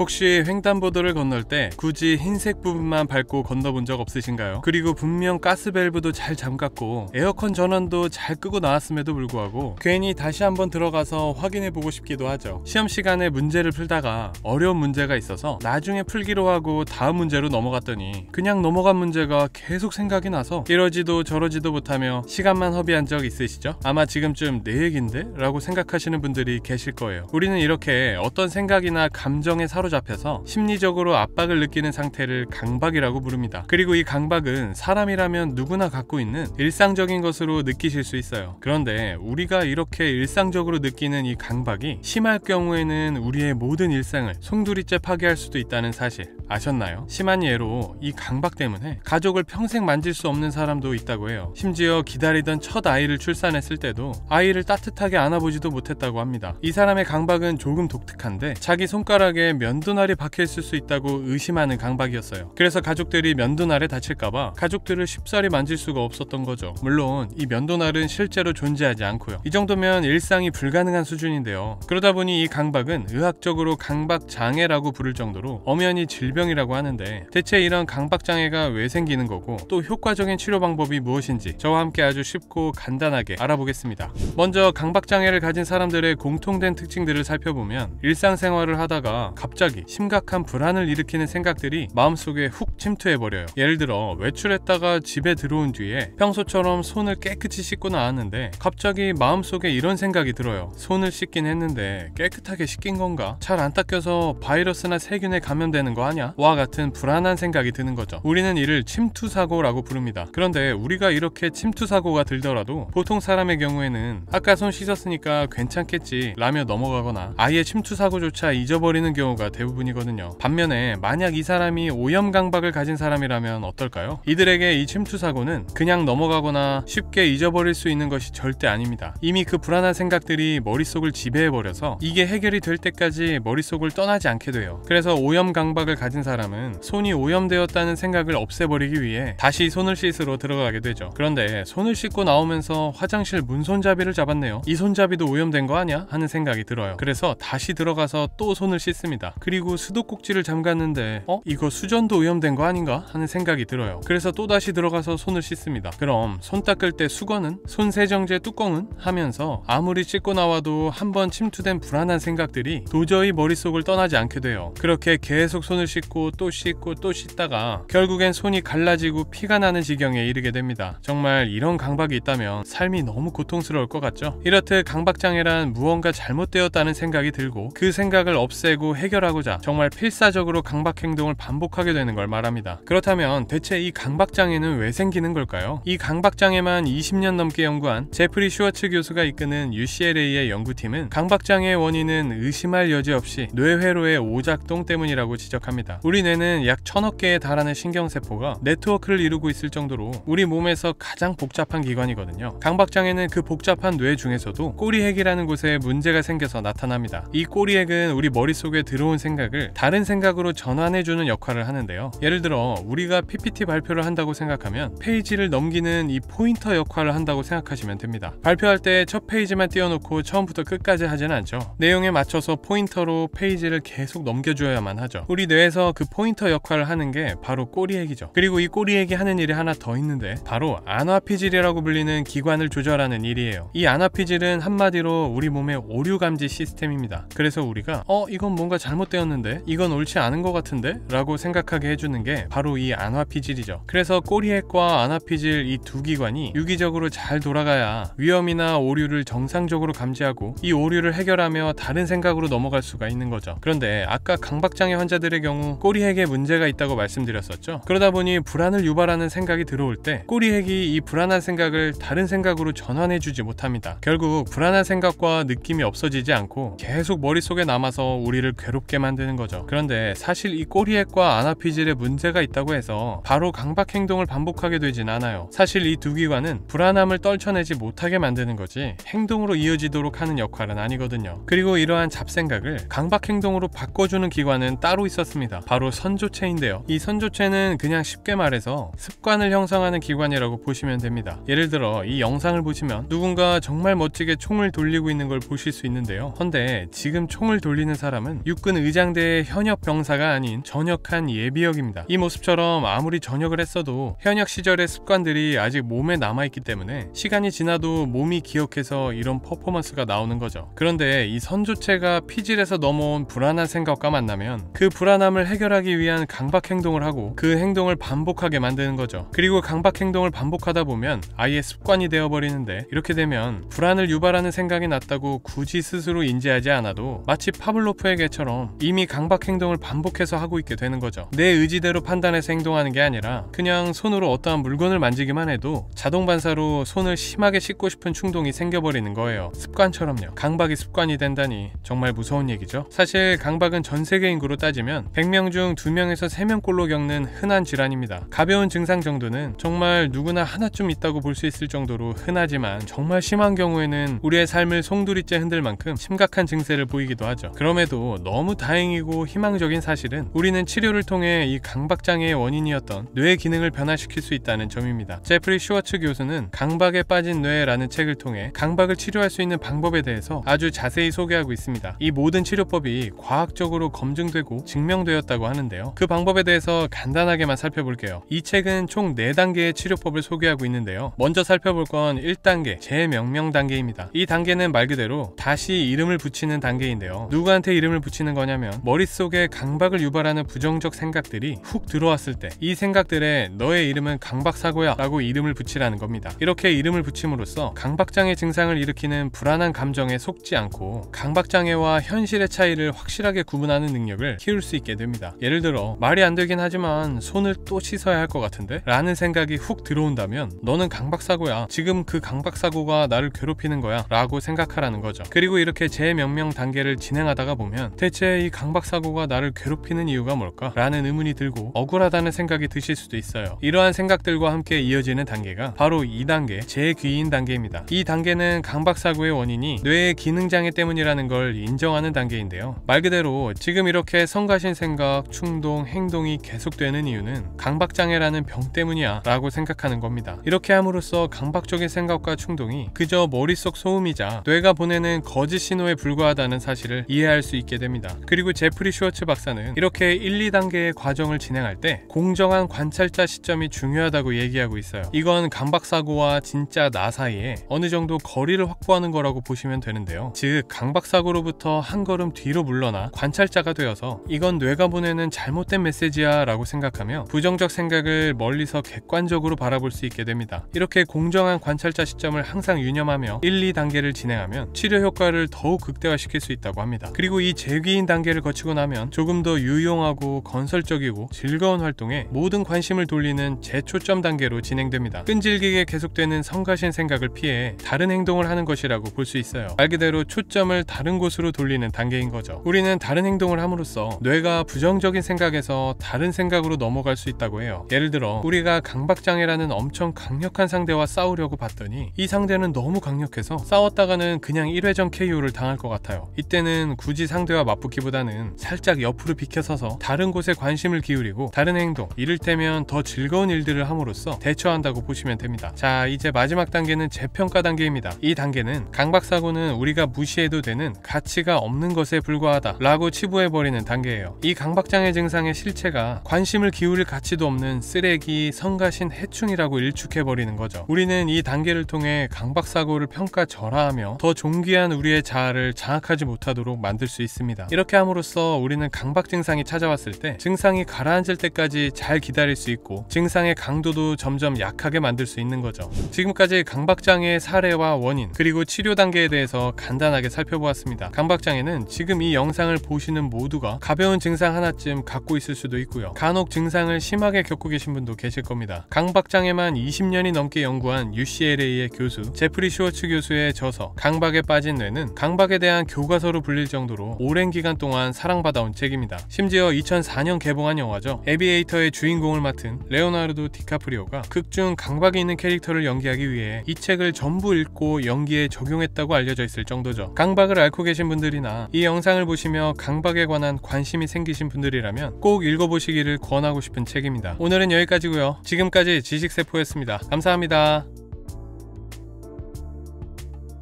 혹시 횡단보도를 건널 때 굳이 흰색 부분만 밟고 건너본 적 없으신가요? 그리고 분명 가스밸브도 잘 잠갔고 에어컨 전원도 잘 끄고 나왔음에도 불구하고 괜히 다시 한번 들어가서 확인해보고 싶기도 하죠. 시험 시간에 문제를 풀다가 어려운 문제가 있어서 나중에 풀기로 하고 다음 문제로 넘어갔더니 그냥 넘어간 문제가 계속 생각이 나서 이러지도 저러지도 못하며 시간만 허비한 적 있으시죠? 아마 지금쯤 내 얘긴데? 라고 생각하시는 분들이 계실 거예요. 우리는 이렇게 어떤 생각이나 감정에 사로 사로잡혀서 심리적으로 압박을 느끼는 상태를 강박이라고 부릅니다. 그리고 이 강박은 사람이라면 누구나 갖고 있는 일상적인 것으로 느끼실 수 있어요. 그런데 우리가 이렇게 일상적으로 느끼는 이 강박이 심할 경우에는 우리의 모든 일상을 송두리째 파괴할 수도 있다는 사실. 아셨나요? 심한 예로 이 강박 때문에 가족을 평생 만질 수 없는 사람도 있다고 해요. 심지어 기다리던 첫 아이를 출산했을 때도 아이를 따뜻하게 안아보지도 못했다고 합니다. 이 사람의 강박은 조금 독특한데 자기 손가락에 면도날이 박혀 있을 수 있다고 의심하는 강박이었어요. 그래서 가족들이 면도날에 다칠까봐 가족들을 쉽사리 만질 수가 없었던 거죠. 물론 이 면도날은 실제로 존재하지 않고요. 이 정도면 일상이 불가능한 수준인데요. 그러다 보니 이 강박은 의학적으로 강박 장애라고 부를 정도로 엄연히 질병 질병이라고 하는데 대체 이런 강박장애가 왜 생기는 거고 또 효과적인 치료 방법이 무엇인지 저와 함께 아주 쉽고 간단하게 알아보겠습니다. 먼저 강박장애를 가진 사람들의 공통된 특징들을 살펴보면 일상생활을 하다가 갑자기 심각한 불안을 일으키는 생각들이 마음속에 훅 침투해버려요. 예를 들어 외출했다가 집에 들어온 뒤에 평소처럼 손을 깨끗이 씻고 나왔는데 갑자기 마음속에 이런 생각이 들어요. 손을 씻긴 했는데 깨끗하게 씻긴 건가? 잘 안 닦여서 바이러스나 세균에 감염되는 거 아냐? 와 같은 불안한 생각이 드는 거죠. 우리는 이를 침투사고라고 부릅니다. 그런데 우리가 이렇게 침투사고가 들더라도 보통 사람의 경우에는 아까 손 씻었으니까 괜찮겠지 라며 넘어가거나 아예 침투사고조차 잊어버리는 경우가 대부분이거든요. 반면에 만약 이 사람이 오염강박을 가진 사람이라면 어떨까요? 이들에게 이 침투사고는 그냥 넘어가거나 쉽게 잊어버릴 수 있는 것이 절대 아닙니다. 이미 그 불안한 생각들이 머릿속을 지배해버려서 이게 해결이 될 때까지 머릿속을 떠나지 않게 돼요. 그래서 오염강박을 가진 같은 사람은 손이 오염되었다는 생각을 없애버리기 위해 다시 손을 씻으러 들어가게 되죠. 그런데 손을 씻고 나오면서 화장실 문손잡이를 잡았네요. 이 손잡이도 오염된 거 아냐? 하는 생각이 들어요. 그래서 다시 들어가서 또 손을 씻습니다. 그리고 수도꼭지를 잠갔는데 어? 이거 수전도 오염된 거 아닌가? 하는 생각이 들어요. 그래서 또다시 들어가서 손을 씻습니다. 그럼 손 닦을 때 수건은? 손 세정제 뚜껑은? 하면서 아무리 씻고 나와도 한 번 침투된 불안한 생각들이 도저히 머릿속을 떠나지 않게 돼요. 그렇게 계속 손을 씻고 씻고 또 씻고 또 씻다가 결국엔 손이 갈라지고 피가 나는 지경에 이르게 됩니다. 정말 이런 강박이 있다면 삶이 너무 고통스러울 것 같죠? 이렇듯 강박장애란 무언가 잘못되었다는 생각이 들고 그 생각을 없애고 해결하고자 정말 필사적으로 강박 행동을 반복하게 되는 걸 말합니다. 그렇다면 대체 이 강박장애는 왜 생기는 걸까요? 이 강박장애만 20년 넘게 연구한 제프리 슈워츠 교수가 이끄는 UCLA의 연구팀은 강박장애의 원인은 의심할 여지 없이 뇌회로의 오작동 때문이라고 지적합니다. 있습니다. 우리 뇌는 약 천억 개에 달하는 신경세포가 네트워크를 이루고 있을 정도로 우리 몸에서 가장 복잡한 기관이거든요. 강박장애는 그 복잡한 뇌 중에서도 꼬리핵이라는 곳에 문제가 생겨서 나타납니다. 이 꼬리핵은 우리 머릿속에 들어온 생각을 다른 생각으로 전환해주는 역할을 하는데요. 예를 들어 우리가 PPT 발표를 한다고 생각하면 페이지를 넘기는 이 포인터 역할을 한다고 생각하시면 됩니다. 발표할 때 첫 페이지만 띄워놓고 처음부터 끝까지 하진 않죠. 내용에 맞춰서 포인터로 페이지를 계속 넘겨줘야만 하죠. 우리 뇌에서 게임에서 그 포인터 역할을 하는 게 바로 꼬리핵이죠 그리고 이꼬리핵이 하는 일이 하나 더 있는데 바로 안화피질이라고 불리는 기관을 조절하는 일이에요. 이 안화피질은 한마디로 우리 몸의 오류 감지 시스템입니다. 그래서 우리가 어 이건 뭔가 잘못되었는데 이건 옳지 않은 것 같은데 라고 생각하게 해주는 게 바로 이 안화피질이죠. 그래서 꼬리핵과 안화피질 이 두 기관이 유기적으로 잘 돌아가야 위험이나 오류를 정상적으로 감지하고 이 오류를 해결하며 다른 생각으로 넘어갈 수가 있는 거죠. 그런데 아까 강박장애 환자들의 경우 꼬리핵에 문제가 있다고 말씀드렸었죠. 그러다 보니 불안을 유발하는 생각이 들어올 때 꼬리핵이 이 불안한 생각을 다른 생각으로 전환해주지 못합니다. 결국 불안한 생각과 느낌이 없어지지 않고 계속 머릿속에 남아서 우리를 괴롭게 만드는 거죠. 그런데 사실 이 꼬리핵과 아나피질에 문제가 있다고 해서 바로 강박 행동을 반복하게 되진 않아요. 사실 이 두 기관은 불안함을 떨쳐내지 못하게 만드는 거지 행동으로 이어지도록 하는 역할은 아니거든요. 그리고 이러한 잡생각을 강박 행동으로 바꿔주는 기관은 따로 있었습니다. 바로 선조체인데요. 이 선조체는 그냥 쉽게 말해서 습관을 형성하는 기관이라고 보시면 됩니다. 예를 들어 이 영상을 보시면 누군가 정말 멋지게 총을 돌리고 있는 걸 보실 수 있는데요. 헌데 지금 총을 돌리는 사람은 육군 의장대의 현역 병사가 아닌 전역한 예비역입니다. 이 모습처럼 아무리 전역을 했어도 현역 시절의 습관들이 아직 몸에 남아있기 때문에 시간이 지나도 몸이 기억해서 이런 퍼포먼스가 나오는 거죠. 그런데 이 선조체가 피질에서 넘어온 불안한 생각과 만나면 그 불안함을 해결하기 위한 강박 행동을 하고 그 행동을 반복하게 만드는 거죠. 그리고 강박 행동을 반복하다 보면 아예 습관이 되어버리는데 이렇게 되면 불안을 유발하는 생각이 났다고 굳이 스스로 인지하지 않아도 마치 파블로프에게처럼 이미 강박 행동을 반복해서 하고 있게 되는 거죠. 내 의지대로 판단해서 행동하는 게 아니라 그냥 손으로 어떠한 물건을 만지기만 해도 자동 반사로 손을 심하게 씻고 싶은 충동이 생겨버리는 거예요. 습관처럼요. 강박이 습관이 된다니 정말 무서운 얘기죠. 사실 강박은 전 세계 인구로 따지면 100명 10명 중 2명에서 3명꼴로 겪는 흔한 질환입니다. 가벼운 증상 정도는 정말 누구나 하나쯤 있다고 볼 수 있을 정도로 흔하지만 정말 심한 경우에는 우리의 삶을 송두리째 흔들 만큼 심각한 증세를 보이기도 하죠. 그럼에도 너무 다행이고 희망적인 사실은 우리는 치료를 통해 이 강박장애의 원인이었던 뇌 기능을 변화시킬 수 있다는 점입니다. 제프리 슈워츠 교수는 강박에 빠진 뇌라는 책을 통해 강박을 치료할 수 있는 방법에 대해서 아주 자세히 소개하고 있습니다. 이 모든 치료법이 과학적으로 검증되고 증명되었다 있다고 하는데요. 그 방법에 대해서 간단하게만 살펴볼게요. 이 책은 총 4단계의 치료법을 소개하고 있는데요. 먼저 살펴볼 건 1단계, 재명명 단계입니다. 이 단계는 말 그대로 다시 이름을 붙이는 단계인데요. 누구한테 이름을 붙이는 거냐면 머릿속에 강박을 유발하는 부정적 생각들이 훅 들어왔을 때 이 생각들에 너의 이름은 강박사고야 라고 이름을 붙이라는 겁니다. 이렇게 이름을 붙임으로써 강박장애 증상을 일으키는 불안한 감정에 속지 않고 강박장애와 현실의 차이를 확실하게 구분하는 능력을 키울 수 있게 됩니다. 있니다 예를 들어 말이 안 되긴 하지만 손을 또 씻어야 할 것 같은데? 라는 생각이 훅 들어온다면 너는 강박사고야. 지금 그 강박사고가 나를 괴롭히는 거야. 라고 생각하라는 거죠. 그리고 이렇게 재명명 단계를 진행하다가 보면 대체 이 강박사고가 나를 괴롭히는 이유가 뭘까? 라는 의문이 들고 억울하다는 생각이 드실 수도 있어요. 이러한 생각들과 함께 이어지는 단계가 바로 2단계 재귀인 단계입니다. 이 단계는 강박사고의 원인이 뇌의 기능 장애 때문이라는 걸 인정하는 단계인데요. 말 그대로 지금 이렇게 성가신 생각 생각, 충동, 행동이 계속되는 이유는 강박장애라는 병 때문이야 라고 생각하는 겁니다. 이렇게 함으로써 강박적인 생각과 충동이 그저 머릿속 소음이자 뇌가 보내는 거짓 신호에 불과하다는 사실을 이해할 수 있게 됩니다. 그리고 제프리 슈어츠 박사는 이렇게 1, 2단계의 과정을 진행할 때 공정한 관찰자 시점이 중요하다고 얘기하고 있어요. 이건 강박사고와 진짜 나 사이에 어느 정도 거리를 확보하는 거라고 보시면 되는데요. 즉 강박사고로부터 한 걸음 뒤로 물러나 관찰자가 되어서 이건 뇌가 보내는 잘못된 메시지야 라고 생각하며 부정적 생각을 멀리서 객관적으로 바라볼 수 있게 됩니다. 이렇게 공정한 관찰자 시점을 항상 유념하며 1, 2단계를 진행하면 치료 효과를 더욱 극대화시킬 수 있다고 합니다. 그리고 이 재귀인 단계를 거치고 나면 조금 더 유용하고 건설적이고 즐거운 활동에 모든 관심을 돌리는 재초점 단계로 진행됩니다. 끈질기게 계속되는 성가신 생각을 피해 다른 행동을 하는 것이라고 볼 수 있어요. 말 그대로 초점을 다른 곳으로 돌리는 단계인 거죠. 우리는 다른 행동을 함으로써 뇌가 부정 부정적인 생각에서 다른 생각으로 넘어갈 수 있다고 해요. 예를 들어 우리가 강박장애라는 엄청 강력한 상대와 싸우려고 봤더니 이 상대는 너무 강력해서 싸웠다가는 그냥 1회전 KO를 당할 것 같아요. 이때는 굳이 상대와 맞붙기보다는 살짝 옆으로 비켜서서 다른 곳에 관심을 기울이고 다른 행동, 이를테면 더 즐거운 일들을 함으로써 대처한다고 보시면 됩니다. 자, 이제 마지막 단계는 재평가 단계입니다. 이 단계는 강박사고는 우리가 무시해도 되는 가치가 없는 것에 불과하다 라고 치부해버리는 단계예요. 이 강... 강박장애 증상의 실체가 관심을 기울일 가치도 없는 쓰레기, 성가신, 해충이라고 일축해버리는 거죠. 우리는 이 단계를 통해 강박사고를 평가절하하며 더 존귀한 우리의 자아를 장악하지 못하도록 만들 수 있습니다. 이렇게 함으로써 우리는 강박 증상이 찾아왔을 때 증상이 가라앉을 때까지 잘 기다릴 수 있고 증상의 강도도 점점 약하게 만들 수 있는 거죠. 지금까지 강박장애의 사례와 원인 그리고 치료 단계에 대해서 간단하게 살펴보았습니다. 강박장애는 지금 이 영상을 보시는 모두가 가벼운 증상 하나쯤 갖고 있을 수도 있고요. 간혹 증상을 심하게 겪고 계신 분도 계실 겁니다. 강박장애만 20년이 넘게 연구한 UCLA의 교수 제프리 슈워츠 교수의 저서 강박에 빠진 뇌는 강박에 대한 교과서로 불릴 정도로 오랜 기간 동안 사랑받아온 책입니다. 심지어 2004년 개봉한 영화죠. 에비에이터의 주인공을 맡은 레오나르도 디카프리오가 극중 강박이 있는 캐릭터를 연기하기 위해 이 책을 전부 읽고 연기에 적용했다고 알려져 있을 정도죠. 강박을 앓고 계신 분들이나 이 영상을 보시며 강박에 관한 관심이 생기신 분들이라면 꼭 읽어보시기를 권하고 싶은 책입니다. 오늘은 여기까지고요. 지금까지 지식세포였습니다. 감사합니다.